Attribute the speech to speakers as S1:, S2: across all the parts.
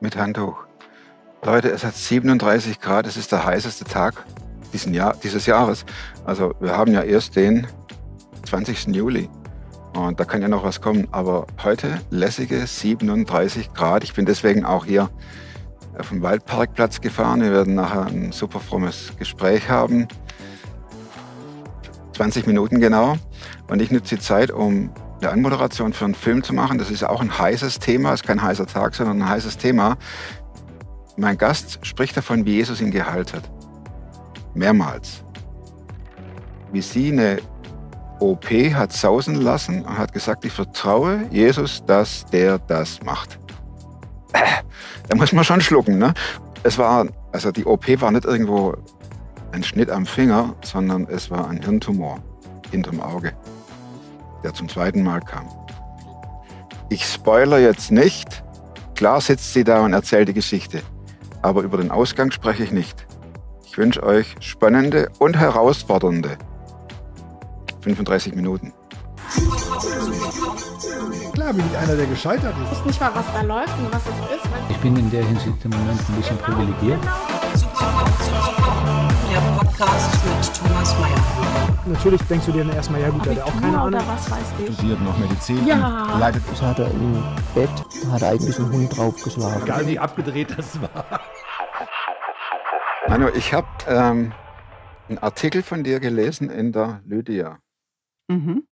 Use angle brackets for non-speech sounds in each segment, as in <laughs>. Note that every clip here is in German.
S1: Mit Handtuch. Leute, es hat 37 Grad, es ist der heißeste Tag diesen Jahr, dieses Jahres. Also wir haben ja erst den 20. Juli. Und da kann ja noch was kommen. Aber heute lässige 37 Grad. Ich bin deswegen auch hier auf dem Waldparkplatz gefahren. Wir werden nachher ein super frommes Gespräch haben. 20 Minuten genau. Und ich nutze die Zeit, um eine Anmoderation für einen Film zu machen, das ist auch ein heißes Thema, ist kein heißer Tag, sondern ein heißes Thema. Mein Gast spricht davon, wie Jesus ihn geheilt hat. Mehrmals. Wie sie eine OP hat sausen lassen und hat gesagt, ich vertraue Jesus, dass der das macht. <laughs> Da muss man schon schlucken. Ne? Es war, also die OP war nicht irgendwo ein Schnitt am Finger, sondern es war ein Hirntumor hinterm Auge der zum zweiten Mal kam. Ich spoiler jetzt nicht. Klar sitzt sie da und erzählt die Geschichte. Aber über den Ausgang spreche ich nicht. Ich wünsche euch spannende und herausfordernde 35 Minuten. Klar bin ich einer, der gescheitert
S2: ist. Ich weiß nicht mal, was da läuft und was es ist.
S1: Ich bin in der Hinsicht im Moment ein bisschen privilegiert. Genau, genau der Podcast mit Thomas Mayer. Natürlich denkst du dir dann erstmal, ja gut, der hat auch keine Ahnung.
S2: was weiß ich.
S1: Studiert noch Medizin, ja. leidet. Das hat er im Bett, da hat er eigentlich einen Hund draufgeschlagen. Egal wie abgedreht das war. Manu, ich habe ähm, einen Artikel von dir gelesen in der Lydia. Mhm.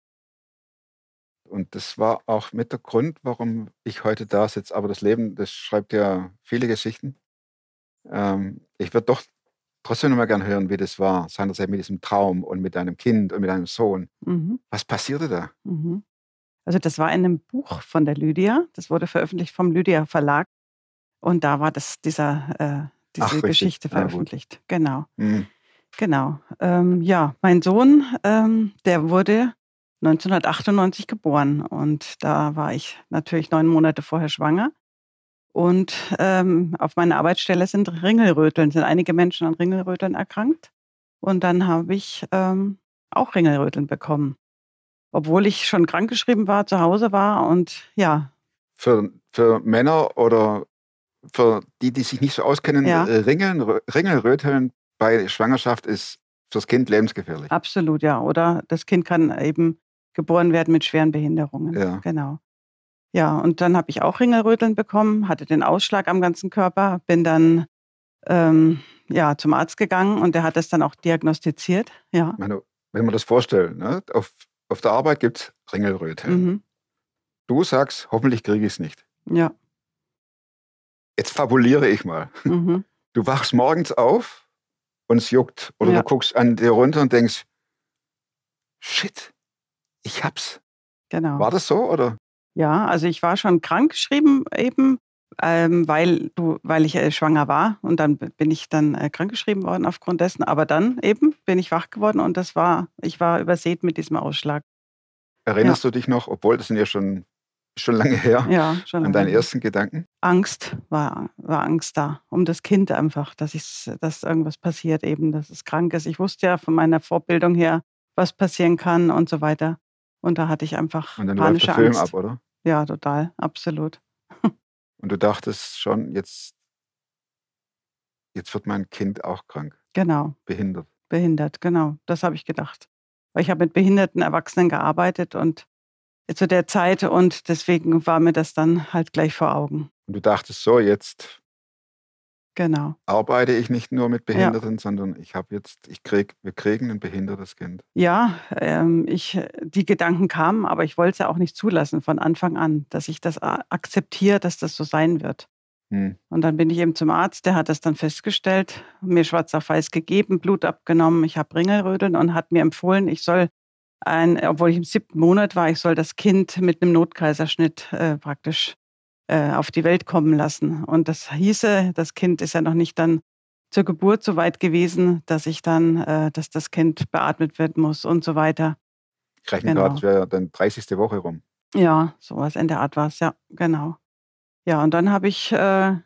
S1: Und das war auch mit der Grund, warum ich heute da sitze. Aber das Leben, das schreibt ja viele Geschichten. Ähm, ich würde doch trotzdem noch mal gern hören, wie das war, seinerseits mit diesem Traum und mit deinem Kind und mit deinem Sohn. Mhm. Was passierte da?
S2: Mhm. Also das war in einem Buch von der Lydia, das wurde veröffentlicht vom Lydia Verlag und da war das, dieser, äh, diese Ach, Geschichte ah, veröffentlicht. Ah, genau. Mhm. Genau. Ähm, ja, mein Sohn, ähm, der wurde 1998 geboren und da war ich natürlich neun Monate vorher schwanger. Und ähm, auf meiner Arbeitsstelle sind Ringelröteln, sind einige Menschen an Ringelröteln erkrankt. Und dann habe ich ähm, auch Ringelröteln bekommen. Obwohl ich schon krankgeschrieben war, zu Hause war und ja. Für, für Männer oder für die, die sich nicht so auskennen, ja. Äh, Ringeln,
S1: Ringelröteln bei Schwangerschaft ist fürs Kind lebensgefährlich.
S2: Absolut, ja. Oder das Kind kann eben geboren werden mit schweren Behinderungen. Ja. Genau. Ja, und dann habe ich auch Ringelröteln bekommen, hatte den Ausschlag am ganzen Körper, bin dann ähm, ja, zum Arzt gegangen und der hat das dann auch diagnostiziert. Ja. Meine,
S1: wenn man das vorstellt, ne? auf, auf der Arbeit gibt es Ringelröteln. Mhm. Du sagst, hoffentlich kriege ich es nicht. Ja. Jetzt fabuliere ich mal. <laughs> Mhm. Du wachst morgens auf und es juckt. Oder ja. du guckst an dir runter und denkst,
S2: shit, ich hab's. Genau. War das so oder? Ja, also ich war schon krank geschrieben eben, ähm, weil, du, weil ich äh, schwanger war und dann bin ich dann äh, geschrieben worden aufgrund dessen. Aber dann eben bin ich wach geworden und das war, ich war übersät mit diesem Ausschlag.
S1: Erinnerst ja. du dich noch, obwohl das sind ja schon, schon lange her, ja, schon lange an deinen her. ersten Gedanken?
S2: Angst war, war Angst da, um das Kind einfach, dass, ich, dass irgendwas passiert eben, dass es krank ist. Ich wusste ja von meiner Vorbildung her, was passieren kann und so weiter. Und da hatte ich einfach und dann panische läuft der Film Angst. ab, oder? Ja, total, absolut.
S1: Und du dachtest schon, jetzt, jetzt wird mein
S2: Kind auch krank. Genau. Behindert. Behindert, genau. Das habe ich gedacht. Weil ich habe mit behinderten Erwachsenen gearbeitet und zu der Zeit und deswegen war mir das dann halt gleich vor Augen.
S1: Und du dachtest so, jetzt Genau. Arbeite ich
S2: nicht nur mit Behinderten,
S1: ja. sondern ich habe jetzt, ich krieg, wir kriegen ein behindertes Kind.
S2: Ja, ähm, ich, die Gedanken kamen, aber ich wollte es ja auch nicht zulassen von Anfang an, dass ich das akzeptiere, dass das so sein wird. Hm. Und dann bin ich eben zum Arzt, der hat das dann festgestellt, mir schwarz auf weiß gegeben, Blut abgenommen, ich habe Ringelrödeln und hat mir empfohlen, ich soll ein, obwohl ich im siebten Monat war, ich soll das Kind mit einem Notkaiserschnitt äh, praktisch äh, auf die Welt kommen lassen. Und das hieße, das Kind ist ja noch nicht dann zur Geburt so weit gewesen, dass ich dann, äh, dass das Kind beatmet werden muss und so weiter. Ich rechne genau. gerade,
S1: wäre dann 30. Woche rum.
S2: Ja, sowas in der Art war es, ja, genau. Ja, und dann habe ich, äh,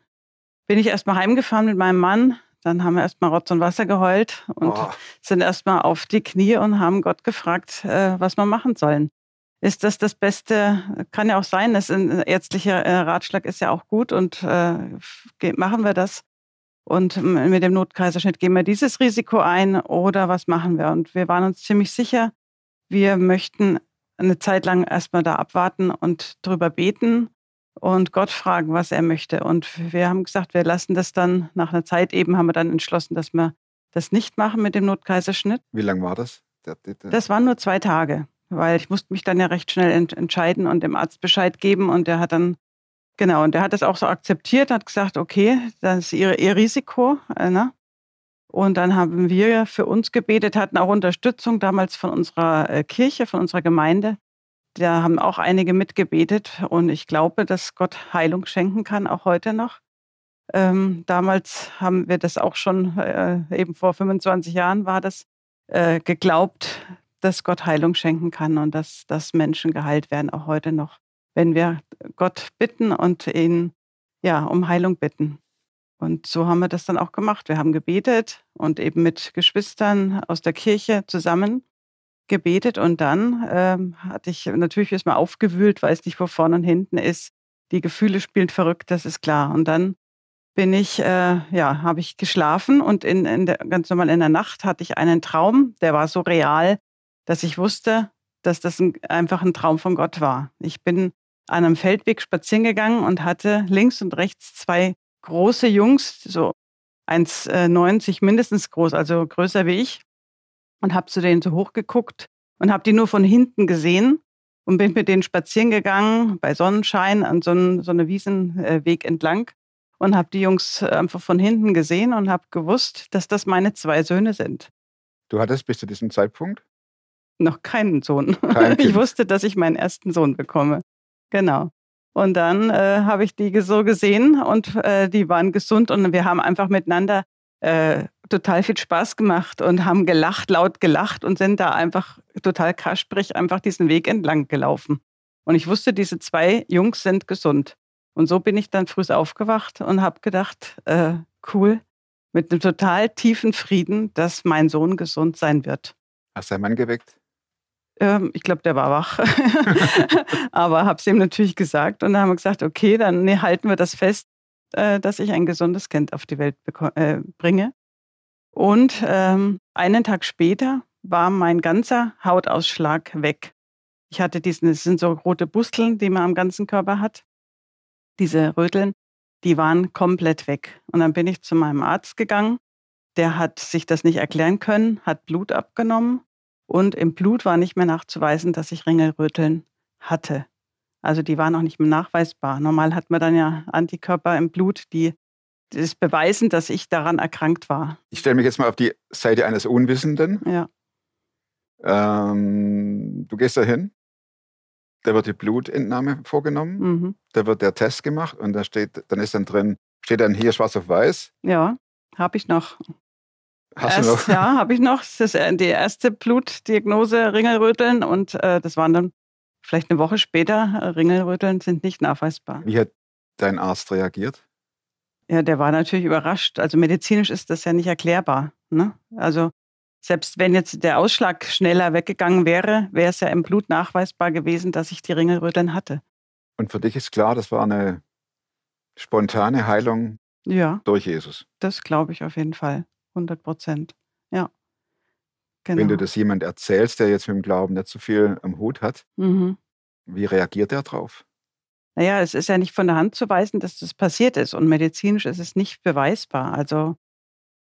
S2: bin ich erstmal heimgefahren mit meinem Mann. Dann haben wir erstmal Rotz und Wasser geheult und oh. sind erstmal auf die Knie und haben Gott gefragt, äh, was wir machen sollen ist das das Beste? Kann ja auch sein, dass ein ärztlicher äh, Ratschlag ist ja auch gut und äh, machen wir das. Und mit dem Notkaiserschnitt gehen wir dieses Risiko ein oder was machen wir? Und wir waren uns ziemlich sicher, wir möchten eine Zeit lang erstmal da abwarten und drüber beten und Gott fragen, was er möchte. Und wir haben gesagt, wir lassen das dann nach einer Zeit eben, haben wir dann entschlossen, dass wir das nicht machen mit dem Notkaiserschnitt. Wie lange war das? Das waren nur zwei Tage weil ich musste mich dann ja recht schnell ent entscheiden und dem Arzt Bescheid geben und der hat dann, genau, und der hat das auch so akzeptiert, hat gesagt, okay, das ist ihre, ihr Risiko, äh, ne? Und dann haben wir für uns gebetet, hatten auch Unterstützung damals von unserer äh, Kirche, von unserer Gemeinde. Da haben auch einige mitgebetet und ich glaube, dass Gott Heilung schenken kann, auch heute noch. Ähm, damals haben wir das auch schon, äh, eben vor 25 Jahren war das, äh, geglaubt, dass Gott Heilung schenken kann und dass, dass Menschen geheilt werden, auch heute noch, wenn wir Gott bitten und ihn ja, um Heilung bitten. Und so haben wir das dann auch gemacht. Wir haben gebetet und eben mit Geschwistern aus der Kirche zusammen gebetet. Und dann ähm, hatte ich natürlich erstmal aufgewühlt, weiß nicht, wo vorne und hinten ist. Die Gefühle spielen verrückt, das ist klar. Und dann bin ich, äh, ja, habe ich geschlafen und in, in der, ganz normal in der Nacht hatte ich einen Traum, der war so real, dass ich wusste, dass das ein, einfach ein Traum von Gott war. Ich bin an einem Feldweg spazieren gegangen und hatte links und rechts zwei große Jungs, so 1,90 äh, mindestens groß, also größer wie ich, und habe zu denen so hochgeguckt und habe die nur von hinten gesehen und bin mit denen spazieren gegangen bei Sonnenschein an so, einen, so einem Wiesenweg äh, entlang und habe die Jungs einfach von hinten gesehen und habe gewusst, dass das meine zwei Söhne sind. Du
S1: hattest bis zu diesem Zeitpunkt
S2: noch keinen Sohn. Kein <laughs> ich wusste, dass ich meinen ersten Sohn bekomme. Genau. Und dann äh, habe ich die so gesehen und äh, die waren gesund und wir haben einfach miteinander äh, total viel Spaß gemacht und haben gelacht, laut gelacht und sind da einfach total kasprig einfach diesen Weg entlang gelaufen. Und ich wusste, diese zwei Jungs sind gesund. Und so bin ich dann früh aufgewacht und habe gedacht, äh, cool, mit einem total tiefen Frieden, dass mein Sohn gesund sein wird. Hast du einen Mann geweckt? Ähm, ich glaube, der war wach. <laughs> Aber habe es ihm natürlich gesagt. Und dann haben wir gesagt, okay, dann nee, halten wir das fest, äh, dass ich ein gesundes Kind auf die Welt äh, bringe. Und ähm, einen Tag später war mein ganzer Hautausschlag weg. Ich hatte diesen, es sind so rote Busteln, die man am ganzen Körper hat. Diese Röteln, die waren komplett weg. Und dann bin ich zu meinem Arzt gegangen. Der hat sich das nicht erklären können, hat Blut abgenommen und im Blut war nicht mehr nachzuweisen, dass ich Ringelröteln hatte. Also die waren auch nicht mehr nachweisbar. Normal hat man dann ja Antikörper im Blut, die das beweisen, dass ich daran erkrankt war.
S1: Ich stelle mich jetzt mal auf die Seite eines Unwissenden. Ja. Ähm, du gehst da hin, da wird die Blutentnahme vorgenommen, mhm. da wird der Test gemacht und da steht, dann ist dann drin, steht dann hier schwarz auf weiß.
S2: Ja, habe ich noch. Hast Erst, du noch? Ja, habe ich noch. Das ist äh, die erste Blutdiagnose Ringelröteln und äh, das waren dann vielleicht eine Woche später. Äh, Ringelröteln sind nicht nachweisbar. Wie hat dein Arzt reagiert? Ja, der war natürlich überrascht. Also medizinisch ist das ja nicht erklärbar. Ne? Also selbst wenn jetzt der Ausschlag schneller weggegangen wäre, wäre es ja im Blut nachweisbar gewesen, dass ich die Ringelröteln hatte.
S1: Und für dich ist klar, das war eine spontane Heilung ja, durch Jesus.
S2: Das glaube ich auf jeden Fall. 100 Prozent. Ja. Genau. Wenn du genau.
S1: das jemand erzählst, der jetzt mit dem Glauben nicht so viel am Hut hat, mhm. wie reagiert er drauf?
S2: Naja, es ist ja nicht von der Hand zu weisen, dass das passiert ist. Und medizinisch ist es nicht beweisbar. Also,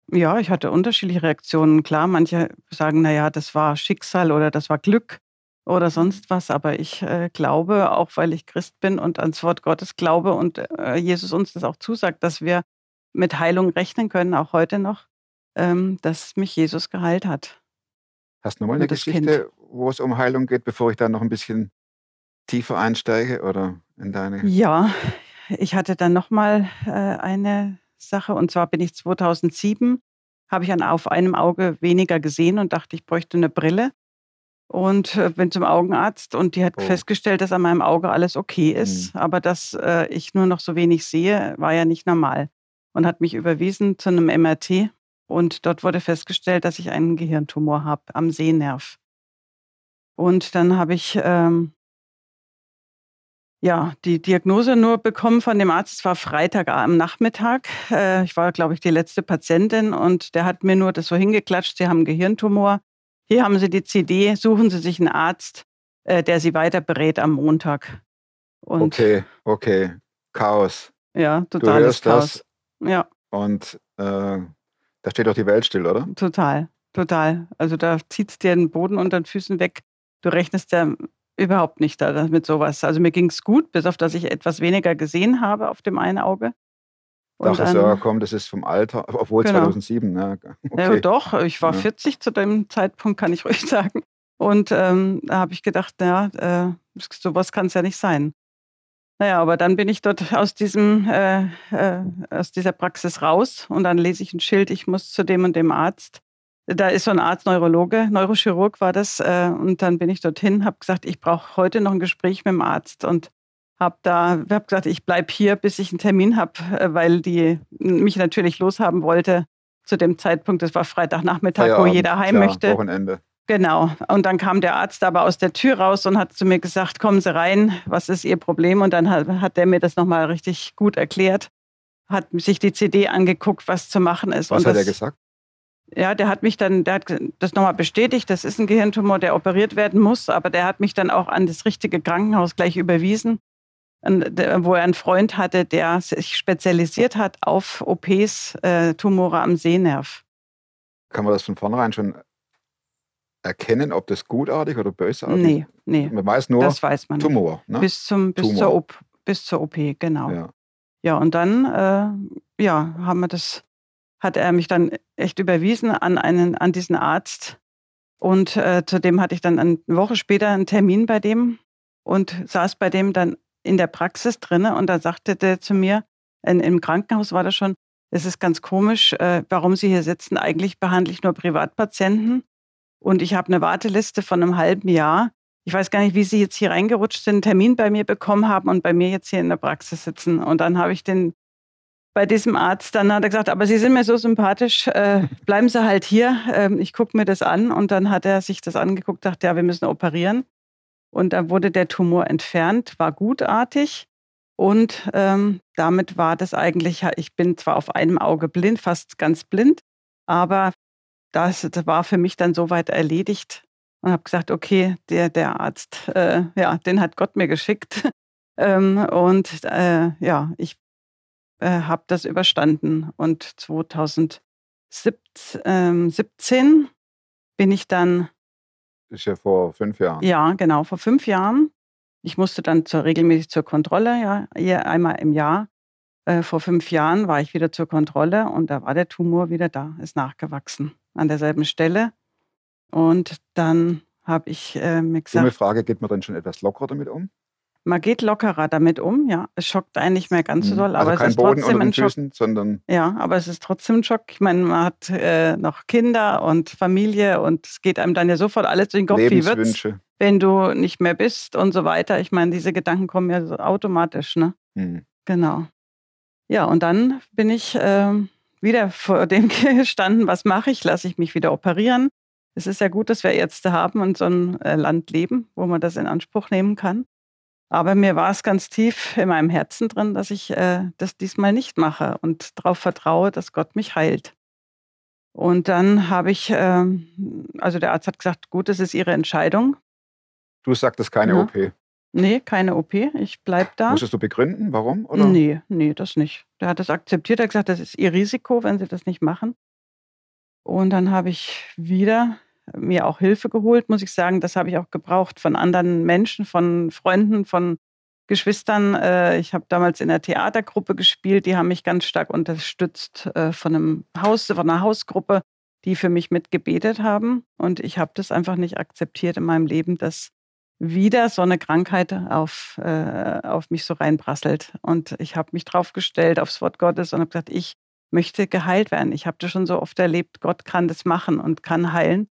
S2: ja, ich hatte unterschiedliche Reaktionen. Klar, manche sagen, naja, das war Schicksal oder das war Glück oder sonst was. Aber ich äh, glaube, auch weil ich Christ bin und ans Wort Gottes glaube und äh, Jesus uns das auch zusagt, dass wir mit Heilung rechnen können, auch heute noch, ähm, dass mich Jesus geheilt hat. Hast du nochmal eine Geschichte,
S1: wo es um Heilung geht, bevor ich da noch ein bisschen tiefer einsteige oder in deine? Ja,
S2: ich hatte dann nochmal äh, eine Sache und zwar bin ich 2007, habe ich an, auf einem Auge weniger gesehen und dachte, ich bräuchte eine Brille und äh, bin zum Augenarzt und die hat oh. festgestellt, dass an meinem Auge alles okay ist, mhm. aber dass äh, ich nur noch so wenig sehe, war ja nicht normal und hat mich überwiesen zu einem MRT und dort wurde festgestellt, dass ich einen Gehirntumor habe am Sehnerv. Und dann habe ich ähm, ja die Diagnose nur bekommen von dem Arzt. Es war Freitag äh, am Nachmittag. Äh, ich war, glaube ich, die letzte Patientin und der hat mir nur das so hingeklatscht. Sie haben einen Gehirntumor. Hier haben Sie die CD. Suchen Sie sich einen Arzt, äh, der Sie weiter berät am Montag.
S1: Und okay, okay. Chaos.
S2: Ja, total. Du hörst Chaos. das. Ja.
S1: Und äh, da steht doch die Welt still, oder?
S2: Total, total. Also da zieht es dir den Boden unter den Füßen weg. Du rechnest ja überhaupt nicht da, mit sowas. Also mir ging es gut, bis auf dass ich etwas weniger gesehen habe auf dem einen Auge. Und dachte, ja,
S1: komm, das ist vom Alter, obwohl genau. 2007. Ne? Okay. Ja,
S2: doch, ich war ja. 40 zu dem Zeitpunkt, kann ich <laughs> ruhig sagen. Und ähm, da habe ich gedacht, ja, äh, sowas kann es ja nicht sein. Naja, aber dann bin ich dort aus, diesem, äh, äh, aus dieser Praxis raus und dann lese ich ein Schild, ich muss zu dem und dem Arzt. Da ist so ein Arzt, Neurologe, Neurochirurg war das. Äh, und dann bin ich dorthin, habe gesagt, ich brauche heute noch ein Gespräch mit dem Arzt und habe da hab gesagt, ich bleibe hier, bis ich einen Termin habe, äh, weil die mich natürlich loshaben wollte zu dem Zeitpunkt. Das war Freitagnachmittag, Feierabend, wo jeder heim klar, möchte. Wochenende. Genau. Und dann kam der Arzt aber aus der Tür raus und hat zu mir gesagt, kommen Sie rein, was ist Ihr Problem? Und dann hat, hat der mir das nochmal richtig gut erklärt, hat sich die CD angeguckt, was zu machen ist. Was und hat er gesagt? Ja, der hat mich dann, der hat das nochmal bestätigt, das ist ein Gehirntumor, der operiert werden muss, aber der hat mich dann auch an das richtige Krankenhaus gleich überwiesen, wo er einen Freund hatte, der sich spezialisiert hat auf OPs, äh, Tumore am Sehnerv.
S1: Kann man das von vornherein schon erkennen, ob das gutartig oder bösartig ist? Nee, nee. Man weiß nur, das weiß man Tumor. Ne? Bis, zum, bis, Tumor. Zur
S2: OP, bis zur OP, genau. Ja, ja und dann äh, ja, haben wir das, hat er mich dann echt überwiesen an, einen, an diesen Arzt. Und äh, zudem hatte ich dann eine Woche später einen Termin bei dem und saß bei dem dann in der Praxis drinne und da sagte der zu mir, in, im Krankenhaus war das schon, es ist ganz komisch, äh, warum Sie hier sitzen. Eigentlich behandle ich nur Privatpatienten und ich habe eine Warteliste von einem halben Jahr. Ich weiß gar nicht, wie sie jetzt hier reingerutscht sind, einen Termin bei mir bekommen haben und bei mir jetzt hier in der Praxis sitzen. Und dann habe ich den bei diesem Arzt, dann hat er gesagt, aber Sie sind mir so sympathisch, äh, <laughs> bleiben Sie halt hier, äh, ich gucke mir das an. Und dann hat er sich das angeguckt, dachte, ja, wir müssen operieren. Und dann wurde der Tumor entfernt, war gutartig. Und ähm, damit war das eigentlich, ich bin zwar auf einem Auge blind, fast ganz blind, aber das, das war für mich dann soweit erledigt und habe gesagt, okay, der, der Arzt, äh, ja, den hat Gott mir geschickt. <laughs> ähm, und äh, ja, ich äh, habe das überstanden. Und 2017 ähm, bin ich dann.
S1: Das ist ja vor fünf Jahren.
S2: Ja, genau, vor fünf Jahren. Ich musste dann zur, regelmäßig zur Kontrolle, ja, einmal im Jahr. Äh, vor fünf Jahren war ich wieder zur Kontrolle und da war der Tumor wieder da, ist nachgewachsen an derselben Stelle. Und dann habe ich äh, mir gesagt. Dumme
S1: Frage, geht man dann schon etwas lockerer damit um?
S2: Man geht lockerer damit um, ja. Es schockt einen nicht mehr ganz so mhm. doll, also aber es ist Boden trotzdem ein Füßen, Schock. sondern ja, aber es ist trotzdem ein Schock. Ich meine, man hat äh, noch Kinder und Familie und es geht einem dann ja sofort alles durch den Kopf. Wie wird's, wenn du nicht mehr bist und so weiter? Ich meine, diese Gedanken kommen ja so automatisch, ne? Mhm. Genau. Ja, und dann bin ich ähm, wieder vor dem <laughs> gestanden, was mache ich? Lasse ich mich wieder operieren? Es ist ja gut, dass wir Ärzte haben und so ein äh, Land leben, wo man das in Anspruch nehmen kann. Aber mir war es ganz tief in meinem Herzen drin, dass ich äh, das diesmal nicht mache und darauf vertraue, dass Gott mich heilt. Und dann habe ich, äh, also der Arzt hat gesagt, gut, das ist Ihre Entscheidung. Du
S1: sagtest keine ja. OP.
S2: Nee, keine OP. Ich bleibe da. Musstest du begründen, warum? Oder? Nee, nee, das nicht. Der hat das akzeptiert. Er hat gesagt, das ist ihr Risiko, wenn sie das nicht machen. Und dann habe ich wieder mir auch Hilfe geholt, muss ich sagen. Das habe ich auch gebraucht von anderen Menschen, von Freunden, von Geschwistern. Äh, ich habe damals in der Theatergruppe gespielt. Die haben mich ganz stark unterstützt äh, von einem Haus, von einer Hausgruppe, die für mich mitgebetet haben. Und ich habe das einfach nicht akzeptiert in meinem Leben, dass wieder so eine Krankheit auf, äh, auf mich so reinprasselt. Und ich habe mich draufgestellt aufs Wort Gottes und habe gesagt, ich möchte geheilt werden. Ich habe das schon so oft erlebt, Gott kann das machen und kann heilen.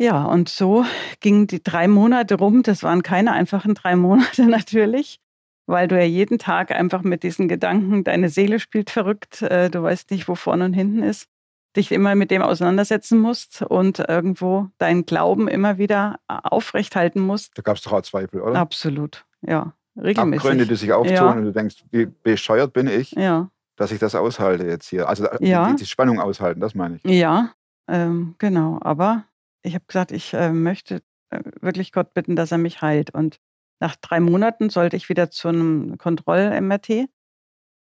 S2: Ja, und so gingen die drei Monate rum. Das waren keine einfachen drei <laughs> Monate natürlich, weil du ja jeden Tag einfach mit diesen Gedanken, deine Seele spielt verrückt, äh, du weißt nicht, wo vorne und hinten ist dich immer mit dem auseinandersetzen musst und irgendwo deinen Glauben immer wieder äh, aufrechthalten musst. Da gab es doch auch Zweifel, oder? Absolut, ja. Regelmäßig. Abgründe, die sich auftun ja. und
S1: du denkst, wie bescheuert bin ich, ja. dass ich das aushalte jetzt hier. Also ja. die, die, Spannung aushalten, das meine
S2: ich. Ja, ähm, genau. Aber ich habe gesagt, ich äh, möchte äh, wirklich Gott bitten, dass er mich heilt. Und nach drei Monaten sollte ich wieder zu einem Kontroll-MRT.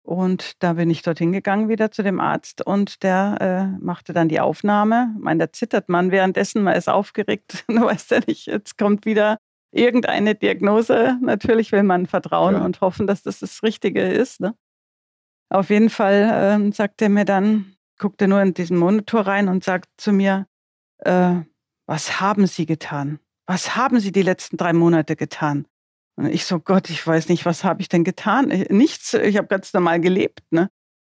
S2: Und da bin ich dorthin gegangen wieder zu dem Arzt und der äh, machte dann die Aufnahme. Ich meine, da zittert man währenddessen, man ist aufgeregt, <laughs> du weißt ja nicht, jetzt kommt wieder irgendeine Diagnose. Natürlich will man vertrauen ja. und hoffen, dass das das Richtige ist. Ne? Auf jeden Fall ähm, sagt er mir dann, guckt er nur in diesen Monitor rein und sagt zu mir, äh, was haben Sie getan? Was haben Sie die letzten drei Monate getan? Und ich so, Gott, ich weiß nicht, was habe ich denn getan? Nichts, ich habe ganz normal gelebt. Ne?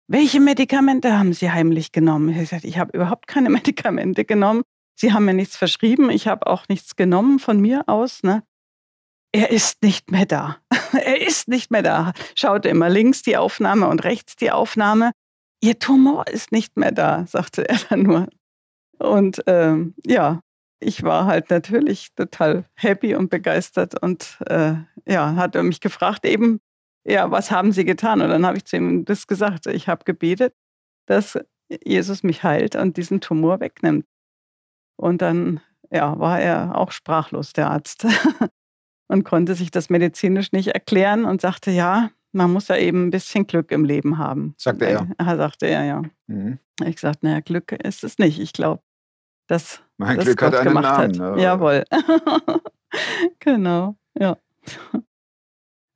S2: Welche Medikamente haben Sie heimlich genommen? Ich, gesagt, ich habe überhaupt keine <laughs> Medikamente genommen. Sie haben mir nichts verschrieben. Ich habe auch nichts genommen von mir aus. Ne? Er ist nicht mehr da. <laughs> er ist nicht mehr da. Schaute immer links die Aufnahme und rechts die Aufnahme. Ihr Tumor ist nicht mehr da, sagte er dann nur. Und ähm, ja, ich war halt natürlich total happy und begeistert und äh, ja, hat er mich gefragt eben, ja, was haben Sie getan? Und dann habe ich zu ihm das gesagt. Ich habe gebetet, dass Jesus mich heilt und diesen Tumor wegnimmt. Und dann ja, war er auch sprachlos, der Arzt, <laughs> und konnte sich das medizinisch nicht erklären und sagte, ja, man muss ja eben ein bisschen Glück im Leben haben. Sagte er. Äh, er sagte er, ja. Mhm. Ich sagte, naja, Glück ist es nicht. Ich glaube, dass mein das Glück Gott hat einen gemacht Namen. Hat. Ne? Jawohl. <laughs> genau, ja.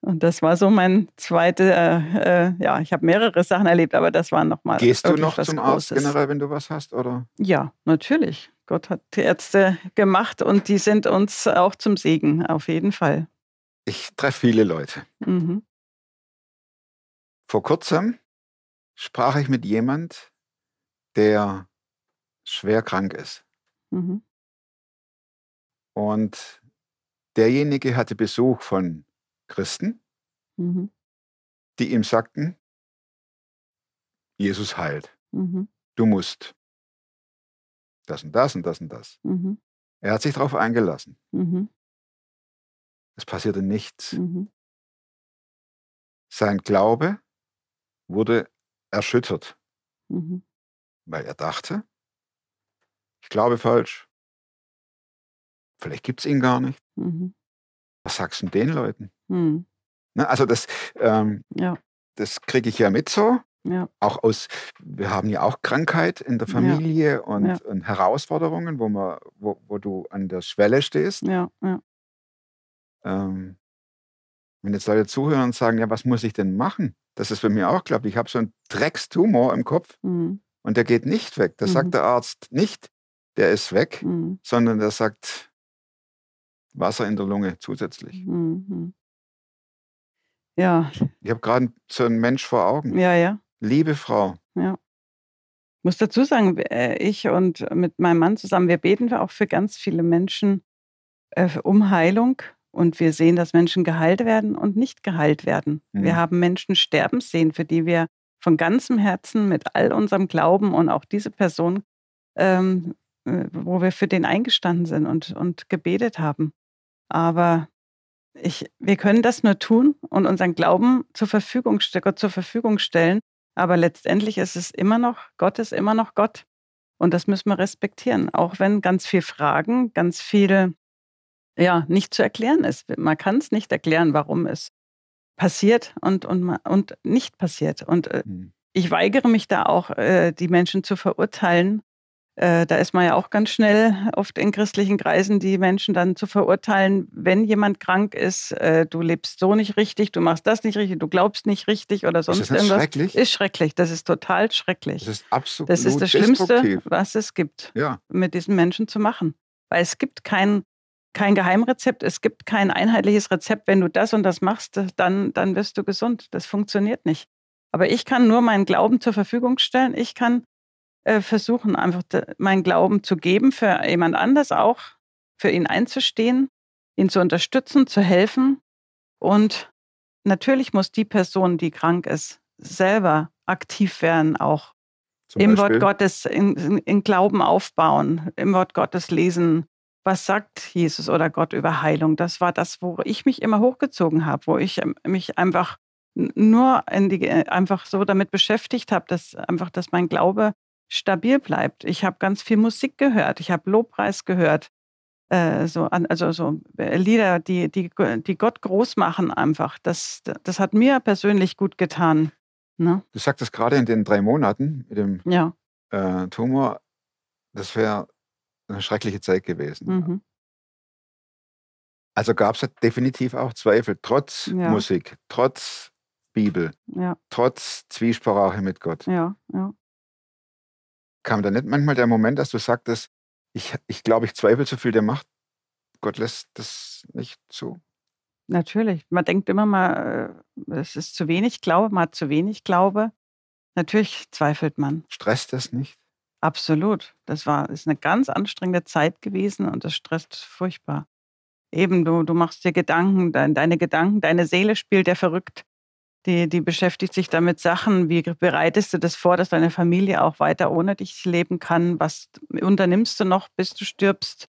S2: Und das war so mein zweite, äh, äh, ja, ich habe mehrere Sachen erlebt, aber das war nochmal. Gehst du noch zum Arzt generell,
S1: wenn du was hast, oder?
S2: Ja, natürlich. Gott hat die Ärzte gemacht und die sind uns auch zum Segen, auf jeden Fall.
S1: Ich treffe viele Leute. Mhm. Vor kurzem sprach ich mit jemand, der schwer krank ist. Mhm. Und derjenige hatte Besuch von Christen, mhm. die ihm sagten, Jesus heilt. Mhm. Du musst das und das und das und das. Mhm. Er hat sich darauf eingelassen. Mhm. Es passierte nichts. Mhm. Sein Glaube wurde erschüttert, mhm. weil er dachte, ich glaube falsch. Vielleicht gibt es ihn gar nicht. Mhm. Was sagst du den Leuten? Mhm. Ne, also das, ähm, ja. das kriege ich ja mit so. Ja. Auch aus, wir haben ja auch Krankheit in der Familie ja. Und, und, Herausforderungen, wo, man, wo, wo du an der Schwelle stehst. Ähm, wenn jetzt Leute zuhören und sagen, ja, was muss ich denn machen? Das ist bei mir auch klar. Ich habe so einen Dreckstumor im Kopf mhm. und der geht nicht weg. Das mhm. sagt der Arzt nicht, der ist weg, mhm. sondern der sagt, Wasser in der Lunge zusätzlich.
S2: Mhm. Ja.
S1: Ich habe gerade so einen Mensch vor Augen. Ja, ja. Liebe Frau.
S2: Ja. Ich muss dazu sagen, äh, ich und mit meinem Mann zusammen, wir beten auch für ganz viele Menschen äh, um Heilung und wir sehen, dass Menschen geheilt werden und nicht geheilt werden. Mhm. Wir haben Menschen sterben sehen, für die wir von ganzem Herzen mit all unserem Glauben und auch diese Person, ähm, äh, wo wir für den eingestanden sind und, und gebetet haben. Aber ich, wir können das nur tun und unseren Glauben zur Verfügung, Gott zur Verfügung stellen. Aber letztendlich ist es immer noch, Gott ist immer noch Gott. Und das müssen wir respektieren, auch wenn ganz viel Fragen, ganz viele, ja, nicht zu erklären ist. Man kann es nicht erklären, warum es passiert und, und, und nicht passiert. Und äh, hm. ich weigere mich da auch, äh, die Menschen zu verurteilen äh, da ist man ja auch ganz schnell oft in christlichen Kreisen, die Menschen dann zu verurteilen, wenn jemand krank ist, äh, du lebst so nicht richtig, du machst das nicht richtig, du glaubst nicht richtig oder sonst ist das irgendwas. Schrecklich? Ist schrecklich, das ist total schrecklich. Das ist absolut Das ist das Schlimmste, was es gibt, ja. mit diesen Menschen zu machen. Weil es gibt kein, kein Geheimrezept, es gibt kein einheitliches Rezept, wenn du das und das machst, dann, dann wirst du gesund. Das funktioniert nicht. Aber ich kann nur meinen Glauben zur Verfügung stellen. Ich kann äh, versuchen, einfach meinen Glauben zu geben, für jemand anders auch, für ihn einzustehen, ihn zu unterstützen, zu helfen. Und natürlich muss die Person, die krank ist, selber aktiv werden, auch Zum im Beispiel? Wort Gottes, in, in, in Glauben aufbauen, im Wort Gottes lesen, was sagt Jesus oder Gott über Heilung? Das war das, wo ich mich immer hochgezogen habe, wo ich ähm, mich einfach nur die, äh, einfach so damit beschäftigt habe, dass einfach, dass mein Glaube stabil bleibt. Ich habe ganz viel Musik gehört, ich habe Lobpreis gehört, äh, so an, also so äh, Lieder, die, die, die Gott groß machen einfach. Das, das hat mir persönlich gut getan. Ne?
S1: Du sagtest gerade in den drei Monaten mit dem ja. äh, Tumor, das wäre eine schreckliche Zeit gewesen. Mhm. Also gab es definitiv auch Zweifel, trotz ja. Musik, trotz Bibel, ja. trotz Zwiesprache mit Gott.
S2: Ja, ja
S1: kam da nicht manchmal der Moment, dass du sagtest, ich, ich glaube, ich zweifle zu so viel der Macht. Gott
S2: lässt das nicht zu. Natürlich. Man denkt immer mal, äh, es ist zu wenig Glaube, man hat zu wenig Glaube. Natürlich zweifelt man. Stresst das nicht? Absolut. Das war, ist eine ganz anstrengende Zeit gewesen und das stresst furchtbar. Eben, du, du machst dir Gedanken, dein, deine Gedanken, deine Seele spielt ja verrückt. Die, die beschäftigt sich damit Sachen, wie bereitest du das vor, dass deine Familie auch weiter ohne dich leben kann? Was unternimmst du noch, bis du stirbst?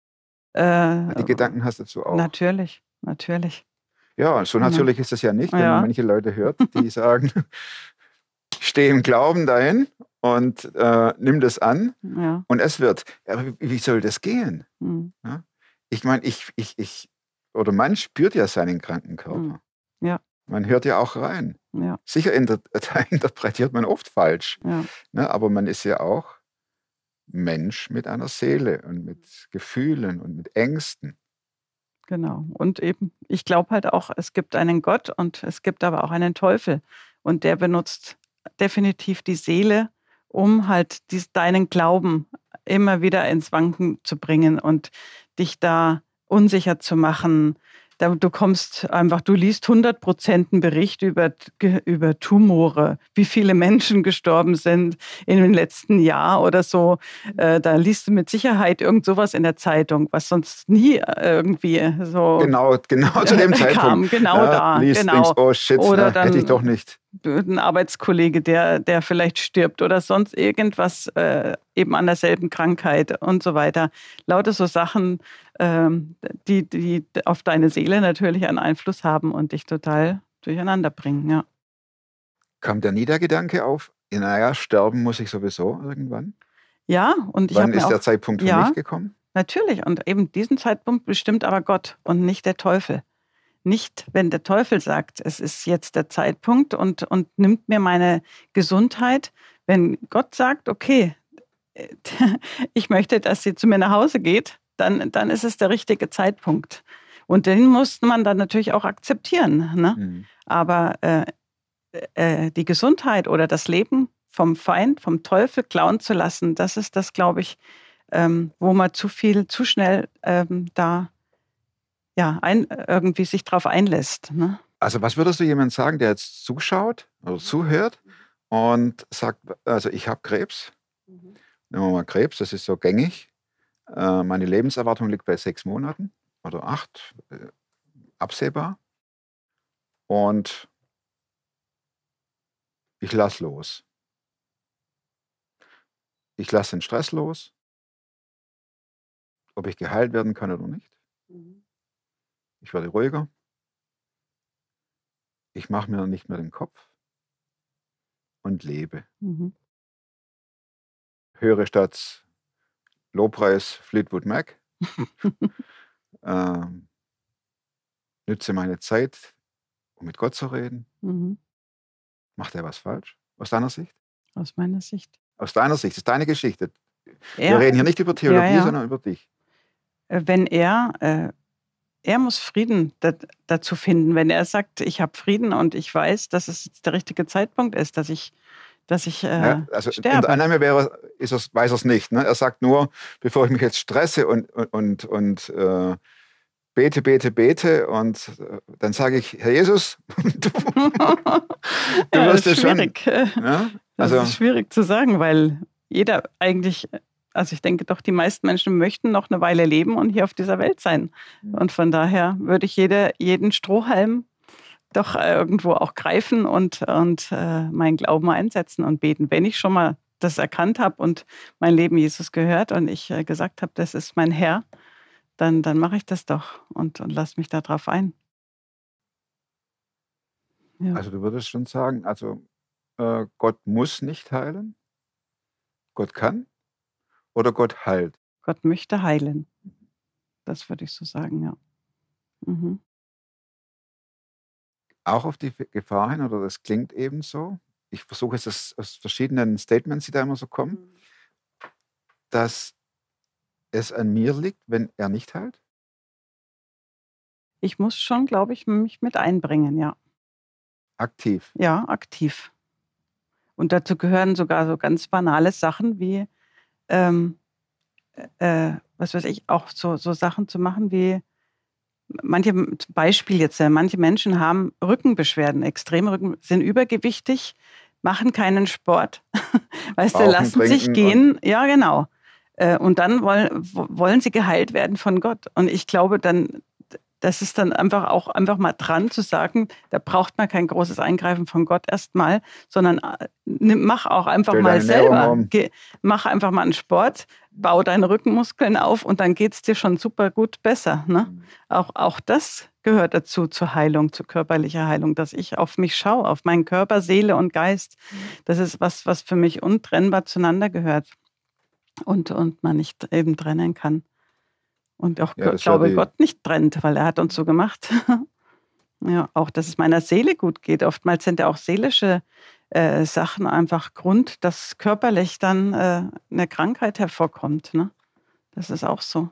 S2: Äh, die Gedanken hast du dazu auch. Natürlich, natürlich.
S1: Ja, so genau. natürlich ja. ist es ja nicht, wenn ja. man manche Leute hört, <laughs> die sagen, steh im Glauben dahin und äh, nimm das an ja. und es wird. Aber wie soll das gehen? Mhm. Ich meine, ich, ich, ich, oder man spürt ja seinen kranken Körper. Mhm. Ja. Man hört ja auch rein. Ja. Sicher inter <laughs> interpretiert man oft falsch, ja. ne, aber man ist ja auch
S2: Mensch mit einer Seele und mit Gefühlen und mit Ängsten. Genau. Und eben, ich glaube halt auch, es gibt einen Gott und es gibt aber auch einen Teufel. Und der benutzt definitiv die Seele, um halt dies, deinen Glauben immer wieder ins Wanken zu bringen und dich da unsicher zu machen, Du kommst einfach, du liest 100 Prozent einen Bericht über, über Tumore, wie viele Menschen gestorben sind in den letzten Jahr oder so. Äh, da liest du mit Sicherheit irgend sowas in der Zeitung, was sonst nie äh, irgendwie so. Genau, genau zu dem <laughs> kam. Zeitpunkt. Genau ja, da. Liest, genau. Denkst, oh shit, oder na, dann, hätte ich doch nicht ein Arbeitskollege, der, der vielleicht stirbt oder sonst irgendwas, äh, eben an derselben Krankheit und so weiter. Lauter so Sachen, ähm, die, die auf deine Seele natürlich einen Einfluss haben und dich total durcheinander bringen, ja.
S1: Kam der Niedergedanke auf, naja, sterben muss ich sowieso irgendwann?
S2: Ja, und ich Wann ist auch, der Zeitpunkt für ja, mich gekommen? Natürlich, und eben diesen Zeitpunkt bestimmt aber Gott und nicht der Teufel nicht, wenn der Teufel sagt, es ist jetzt der Zeitpunkt und, und nimmt mir meine Gesundheit. Wenn Gott sagt, okay, <laughs> ich möchte, dass sie zu mir nach Hause geht, dann, dann ist es der richtige Zeitpunkt. Und den musste man dann natürlich auch akzeptieren. Ne? Mhm. Aber äh, äh, die Gesundheit oder das Leben vom Feind, vom Teufel klauen zu lassen, das ist das, glaube ich, ähm, wo man zu viel, zu schnell ähm, da ja, ein, äh, irgendwie sich darauf einlässt. Ne?
S1: Also was würdest du jemandem sagen, der jetzt zuschaut oder zuhört und sagt, also ich habe Krebs. Mhm. Nehmen wir mal Krebs, das ist so gängig. Äh, meine Lebenserwartung liegt bei sechs Monaten oder acht, äh, absehbar. Und ich lasse los. Ich lasse den Stress los, ob ich geheilt werden kann oder nicht. Mhm. Ich werde ruhiger. Ich mache mir nicht mehr den Kopf und lebe. Mhm. Höre statt Lobpreis Fleetwood Mac. <laughs> ähm, nütze meine Zeit, um mit Gott zu reden. Mhm. Macht er was falsch? Aus deiner Sicht?
S2: Aus meiner Sicht.
S1: Aus deiner Sicht, das ist deine Geschichte.
S2: Er, Wir reden hier nicht über Theologie, ja, ja. sondern über dich. Äh, wenn er äh, er muss Frieden dazu finden. Wenn er sagt, ich habe Frieden und ich weiß, dass es jetzt der richtige Zeitpunkt ist, dass ich, dass ich äh, ja, also sterbe. In
S1: Annahme wäre, ist es, weiß er es nicht. Ne? Er sagt nur, bevor ich mich jetzt stresse und, und, und äh, bete, bete, bete und äh, dann sage ich, Herr Jesus, <laughs> du, du <laughs>
S2: ja, wirst es schon. Schwierig. Ja? Ne? Also, das ist also schwierig zu sagen, weil jeder eigentlich also ich denke doch, die meisten Menschen möchten noch eine Weile leben und hier auf dieser Welt sein. Mhm. Und von daher würde ich jede, jeden Strohhalm doch äh, irgendwo auch greifen und, und äh, meinen Glauben einsetzen und beten. Wenn ich schon mal das erkannt habe und mein Leben Jesus gehört und ich äh, gesagt habe, das ist mein Herr, dann, dann mache ich das doch und, und lass mich darauf ein.
S1: Ja. Also du würdest schon sagen, also äh, Gott muss nicht heilen, Gott kann oder Gott heilt?
S2: Gott möchte heilen. Das würde ich so sagen, ja. Mhm.
S1: Auch auf die Gefahr hin, oder das klingt eben so, ich versuche es aus verschiedenen Statements, die da immer so kommen, mhm. dass es an mir liegt, wenn er nicht heilt?
S2: Ich muss schon, glaube ich, mich mit einbringen, ja. Aktiv? Ja, aktiv. Und dazu gehören sogar so ganz banale Sachen wie ähm, äh, was weiß ich, auch so, so Sachen zu machen wie manche, zum Beispiel jetzt, äh, manche Menschen haben Rückenbeschwerden, extreme Rücken, sind übergewichtig, machen keinen Sport, <laughs> weißt du, lassen sich gehen, ja genau. Äh, und dann wollen, wollen sie geheilt werden von Gott. Und ich glaube, dann, das ist dann einfach auch einfach mal dran zu sagen, da braucht man kein großes Eingreifen von Gott erstmal, sondern äh, mach auch einfach Für mal selber, Geh, mach einfach mal einen Sport, bau deine Rückenmuskeln auf und dann geht es dir schon super gut besser. Ne? Mhm. Auch, auch das gehört dazu zur Heilung, zur körperlicher Heilung, dass ich auf mich schaue, auf meinen Körper, Seele und Geist. Mhm. Das ist was, was für mich untrennbar zueinander gehört und, und man nicht eben trennen kann. Und auch, ja, glaube ja Gott, nicht trennt, weil er hat uns so gemacht. <laughs> ja, auch, dass es meiner Seele gut geht. Oftmals sind ja auch seelische äh, Sachen einfach Grund, dass körperlich dann äh, eine Krankheit hervorkommt. Ne? Das ist auch so.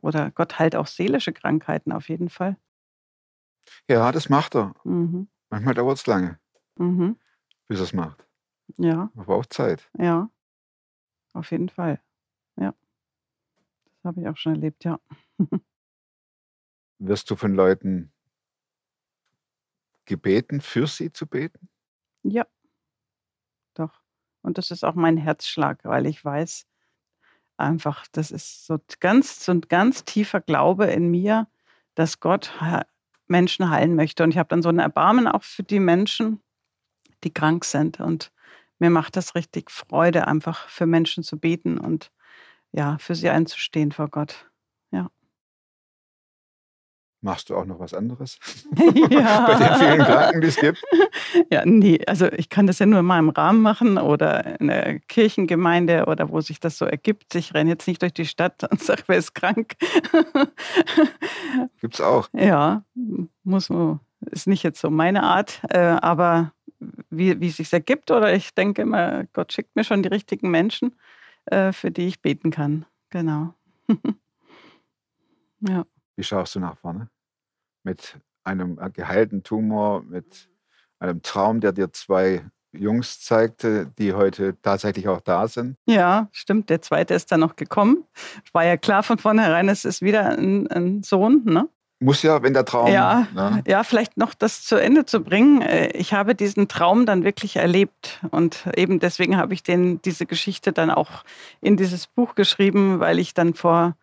S2: Oder Gott heilt auch seelische Krankheiten auf jeden Fall.
S1: Ja, das macht er. Mhm. Manchmal dauert es lange, mhm. bis er es macht. Ja. Man braucht Zeit.
S2: Ja, auf jeden Fall. Ja habe ich auch schon erlebt, ja.
S1: Wirst du von Leuten gebeten, für sie zu beten?
S2: Ja, doch. Und das ist auch mein Herzschlag, weil ich weiß einfach, das ist so ganz, so ein ganz tiefer Glaube in mir, dass Gott Menschen heilen möchte. Und ich habe dann so ein Erbarmen auch für die Menschen, die krank sind. Und mir macht das richtig Freude, einfach für Menschen zu beten und ja, für sie einzustehen vor Gott. Ja. Machst
S1: du auch noch was anderes? <laughs>
S2: Ja. <laughs> Bei den vielen Kranken, die es gibt? <laughs> Ja, nee. Also ich kann das ja nur in meinem Rahmen machen oder in der Kirchengemeinde oder wo sich das so ergibt. Ich renne jetzt nicht durch die Stadt und sage, wer ist krank. Gibt's auch. Ja, muss man. Ist nicht jetzt so meine Art, äh, aber wie, wie es sich ergibt, oder ich denke immer, Gott schickt mir schon die richtigen Menschen. Äh, für die ich beten kann. Genau. <laughs> ja.
S1: Wie schaust du nach vorne? Mit einem äh, geheilten Tumor, mit einem Traum, der dir zwei Jungs zeigte, die heute tatsächlich auch da sind.
S2: Ja, stimmt. Der zweite ist dann noch gekommen. War ja klar von vornherein, es ist wieder ein, ein Sohn. Ne?
S1: muss ja, wenn der Traum. Ja,
S2: ne? ja, vielleicht noch das zu Ende zu bringen. Äh, ich habe diesen Traum dann wirklich erlebt und eben deswegen habe ich den, diese Geschichte dann auch in dieses Buch geschrieben, weil ich dann vor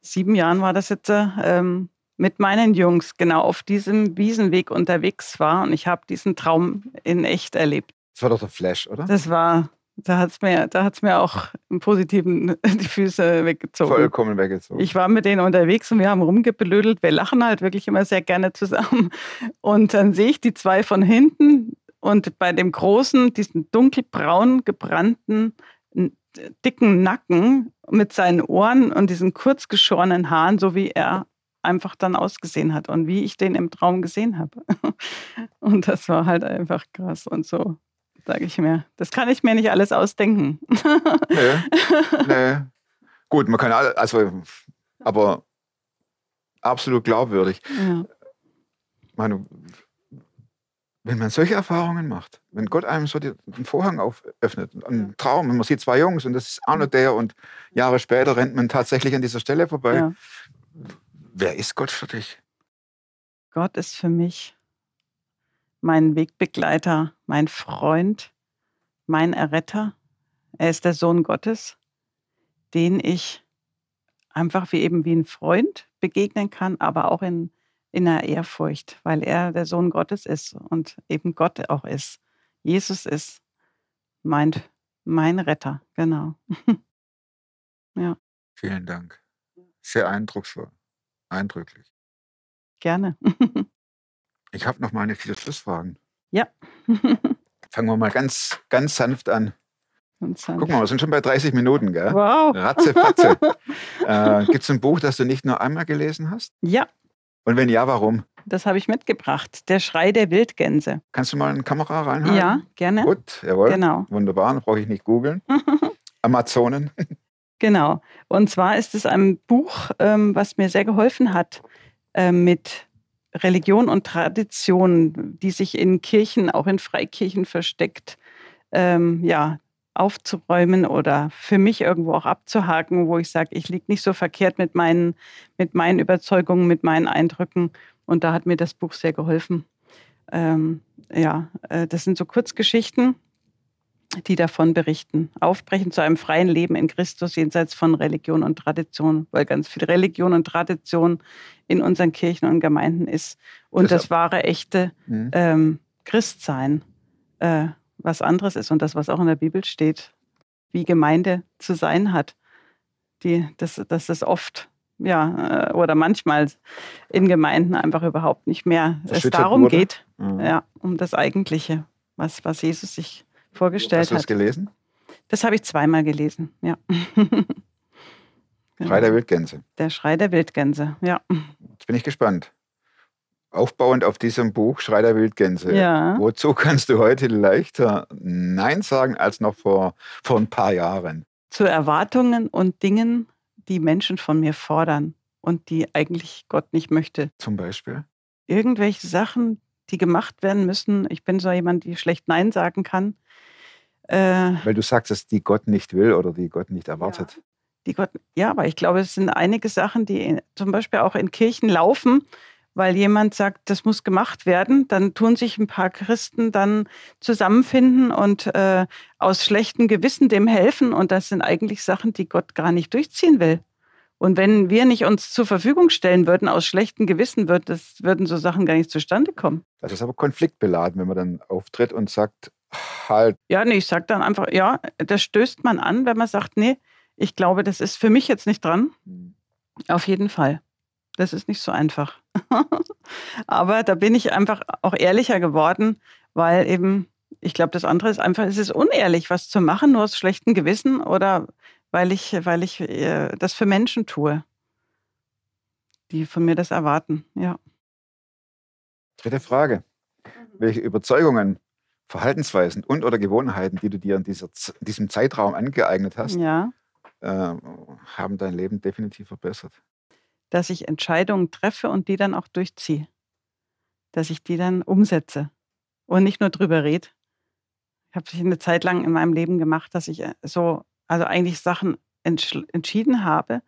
S2: sieben Jahren war das jetzt ähm, mit meinen Jungs genau auf diesem Wiesenweg unterwegs war und ich habe diesen Traum in echt erlebt. Das war doch der Flash, oder? Das war da hat es mir, mir auch im Positiven <laughs> die Füße weggezogen. Vollkommen weggezogen. Ich war mit denen unterwegs und wir haben rumgeblödelt. Wir lachen halt wirklich immer sehr gerne zusammen. Und dann sehe ich die zwei von hinten und bei dem großen, diesen dunkelbraun gebrannten, dicken Nacken mit seinen Ohren und diesen kurzgeschorenen Haaren, so wie er einfach dann ausgesehen hat und wie ich den im Traum gesehen habe. <laughs> Und das war halt einfach krass und so sage ich mir. Das kann ich mir nicht alles ausdenken. <laughs> nee,
S1: nee. Gut, man kann alle, also, aber absolut glaubwürdig. Ja. Meine, wenn man solche Erfahrungen macht, wenn Gott einem so den Vorhang öffnet, einen Traum, wenn man sieht zwei Jungs und das ist auch Arno der und Jahre später rennt man tatsächlich an dieser Stelle vorbei. Ja. Wer ist Gott für dich?
S2: Gott ist für mich mein Wegbegleiter, mein Freund, mein Erretter. Er ist der Sohn Gottes, den ich einfach wie eben wie ein Freund begegnen kann, aber auch in, in der Ehrfurcht, weil er der Sohn Gottes ist und eben Gott auch ist. Jesus ist mein, mein Retter, genau. <laughs> ja.
S1: Vielen Dank. Sehr eindrucksvoll, eindrücklich. Gerne. <laughs> Ich habe noch meine vier Schlussfragen.
S2: Ja. <laughs>
S1: Fangen wir mal ganz, ganz sanft an. Ganz sanft. Guck mal, wir sind schon bei 30 Minuten, gell? Wow. Ratze, fatze. <laughs> äh, Gibt es ein Buch, das du nicht nur einmal gelesen hast? Ja. Und wenn ja, warum?
S2: Das habe ich mitgebracht. Der Schrei der Wildgänse. Kannst du mal eine Kamera reinhalten? Ja, gerne.
S1: Gut, jawohl. Genau. Wunderbar, dann brauche ich nicht googeln. <laughs> Amazonen.
S2: genau. Und zwar ist es ein Buch, ähm, was mir sehr geholfen hat, äh, mit Religion und Tradition, die sich in Kirchen, auch in Freikirchen versteckt, ähm, ja, aufzuräumen oder für mich irgendwo auch abzuhaken, wo ich sage, ich liege nicht so verkehrt mit meinen, mit meinen Überzeugungen, mit meinen Eindrücken. Und da hat mir das Buch sehr geholfen. Ähm, ja, äh, das sind so Kurzgeschichten die davon berichten. Aufbrechen zu einem freien Leben in Christus jenseits von Religion und Tradition, weil ganz viel Religion und Tradition in unseren Kirchen und Gemeinden ist. Und das, das wahre, echte mhm. ähm, Christsein äh, was anderes ist und das, was auch in der Bibel steht, wie Gemeinde zu sein hat. Die, das, das oft ja, äh, oder manchmal in Gemeinden einfach überhaupt nicht mehr es darum geht, mhm. ja, um das Eigentliche, was, was Jesus sich vorgestellt Hast hat. Hast du es gelesen? Das habe ich zweimal gelesen, ja. <laughs> Schrei
S1: der Wildgänse.
S2: Der Schrei der Wildgänse, ja.
S1: Jetzt bin ich gespannt. Aufbauend auf diesem Buch Schrei der Wildgänse. Ja. Wozu kannst du heute leichter Nein sagen als noch vor, vor ein paar Jahren?
S2: Zu Erwartungen und Dingen, die Menschen von mir fordern und die eigentlich Gott nicht möchte. Zum Beispiel? Irgendwelche Sachen, die gemacht werden müssen. Ich bin so jemand, die schlecht Nein sagen kann. Äh,
S1: Weil du sagst, dass die Gott nicht will oder die Gott nicht erwartet. Ja,
S2: die Gott, ja, aber ich glaube, es sind einige Sachen, die in, zum Beispiel auch in Kirchen laufen, weil jemand sagt, das muss gemacht werden, dann tun sich ein paar Christen dann zusammenfinden und äh, aus schlechtem Gewissen dem helfen. Und das sind eigentlich Sachen, die Gott gar nicht durchziehen will. Und wenn wir nicht uns zur Verfügung stellen würden, aus schlechtem Gewissen, würd das, würden so Sachen gar nicht zustande kommen. Das ist aber konfliktbeladen, wenn man dann auftritt und sagt, halt. Ja, nee, ich sage dann einfach, ja, das stößt man an, wenn man sagt, nee, ich glaube, das ist für mich jetzt nicht dran. Mhm. Auf jeden Fall. Das ist nicht so einfach. <laughs> Aber da bin ich einfach auch ehrlicher geworden, weil eben, ich glaube, das andere ist einfach, es ist unehrlich, was zu machen, nur aus schlechtem Gewissen oder weil ich, weil ich äh, das für Menschen tue, die von mir das erwarten, ja.
S1: Dritte Frage. Mhm. Welche Überzeugungen Verhaltensweisen und oder Gewohnheiten, die du dir in, dieser, in diesem Zeitraum angeeignet hast, ja. äh,
S2: haben dein Leben definitiv verbessert. Dass ich Entscheidungen treffe und die dann auch durchziehe. Dass ich die dann umsetze und nicht nur drüber rede. Ich habe es eine Zeit lang in meinem Leben gemacht, dass ich äh, so, also eigentlich Sachen entschieden habe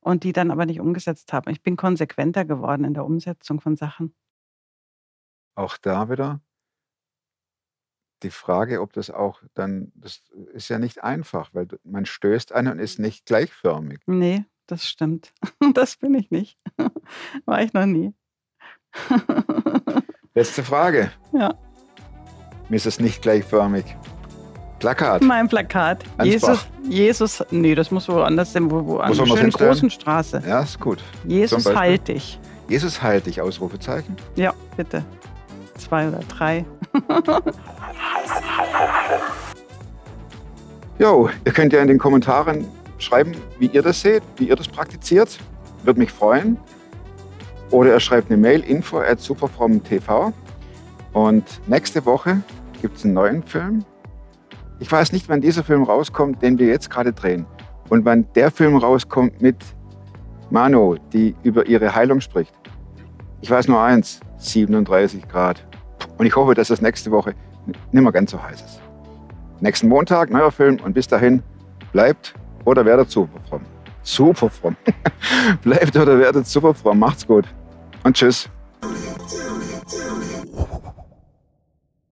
S2: und die dann aber nicht umgesetzt habe. Ich bin konsequenter geworden in der Umsetzung von Sachen.
S1: Auch da wieder die Frage, ob das auch dann, das ist ja nicht einfach, weil man stößt an und ist nicht gleichförmig.
S2: Nee, das stimmt. <laughs> Das bin ich nicht. <laughs> War ich noch nie.
S1: <laughs> Letzte Frage. Ja. Mir ist es nicht gleichförmig. Plakat.
S2: Mein Plakat. Ansbach. Jesus, Jesus, nee, das muss woanders sein, wo, wo an der schönen großen Straße. Ja, ist gut. Jesus halt
S1: dich. Jesus halt dich, Ausrufezeichen.
S2: Ja, bitte. Zwei oder drei.
S1: Jo, ihr könnt ja in den Kommentaren schreiben, wie ihr das seht, wie ihr das praktiziert. Würde mich freuen. Oder ihr schreibt eine Mail, info at superfromtv. Und nächste Woche gibt es einen neuen Film. Ich weiß nicht, wann dieser Film rauskommt, den wir jetzt gerade drehen. Und wann der Film rauskommt mit Mano, die über ihre Heilung spricht. Ich weiß nur eins, 37 Grad. Und ich hoffe, dass das nächste Woche nicht mehr ganz so heiß ist. Nächsten Montag, neuer Film und bis dahin bleibt oder werdet super fromm. Super fromm. <laughs> bleibt oder werdet super fromm. Macht's gut und tschüss.